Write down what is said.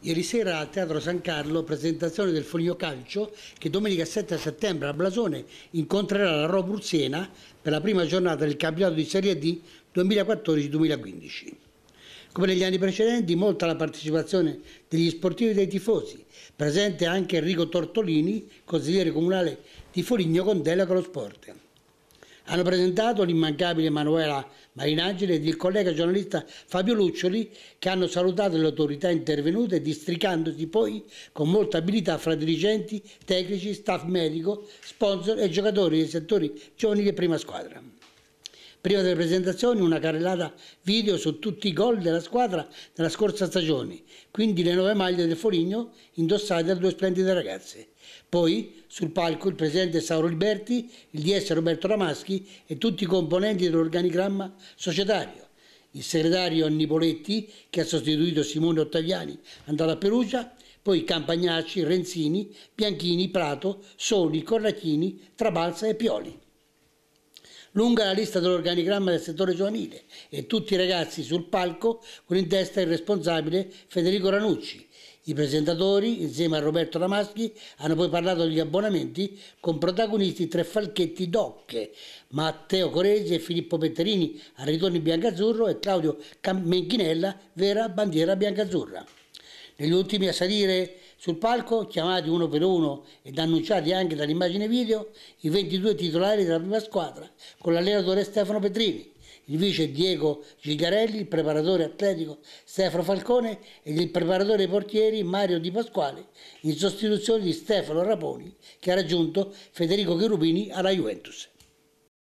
Ieri sera al Teatro San Carlo presentazione del Foglio Calcio che domenica 7 settembre a Blasone incontrerà la Ro Bruziena per la prima giornata del campionato di Serie D 2014-2015. Come negli anni precedenti, molta la partecipazione degli sportivi e dei tifosi, presente anche Enrico Tortolini, consigliere comunale di Foligno con Della con lo Sport. Hanno presentato l'immancabile Emanuela Marinagile ed il collega giornalista Fabio Luccioli che hanno salutato le autorità intervenute districandosi poi con molta abilità fra dirigenti, tecnici, staff medico, sponsor e giocatori dei settori giovani di prima squadra. Prima delle presentazioni una carrellata video su tutti i gol della squadra della scorsa stagione, quindi le nove maglie del Foligno indossate da due splendide ragazze. Poi sul palco il presidente Sauro Liberti, il DS Roberto Ramaschi e tutti i componenti dell'organigramma societario. Il segretario Nipoletti, che ha sostituito Simone Ottaviani, andato a Perugia, poi Campagnacci, Renzini, Bianchini, Prato, Soli, Corracchini, Trabalza e Pioli. Lunga la lista dell'organigramma del settore giovanile e tutti i ragazzi sul palco con in testa il responsabile Federico Ranucci. I presentatori, insieme a Roberto Damaschi, hanno poi parlato degli abbonamenti con protagonisti tre falchetti d'ocche, Matteo Coresi e Filippo Petterini a in biancazzurro e Claudio Menchinella, vera bandiera biancazzurra. Negli ultimi a salire sul palco, chiamati uno per uno ed annunciati anche dall'immagine video, i 22 titolari della prima squadra, con l'allenatore Stefano Petrini, il vice Diego Gigarelli, il preparatore atletico Stefano Falcone ed il preparatore portieri Mario Di Pasquale, in sostituzione di Stefano Raponi, che ha raggiunto Federico Cherubini alla Juventus.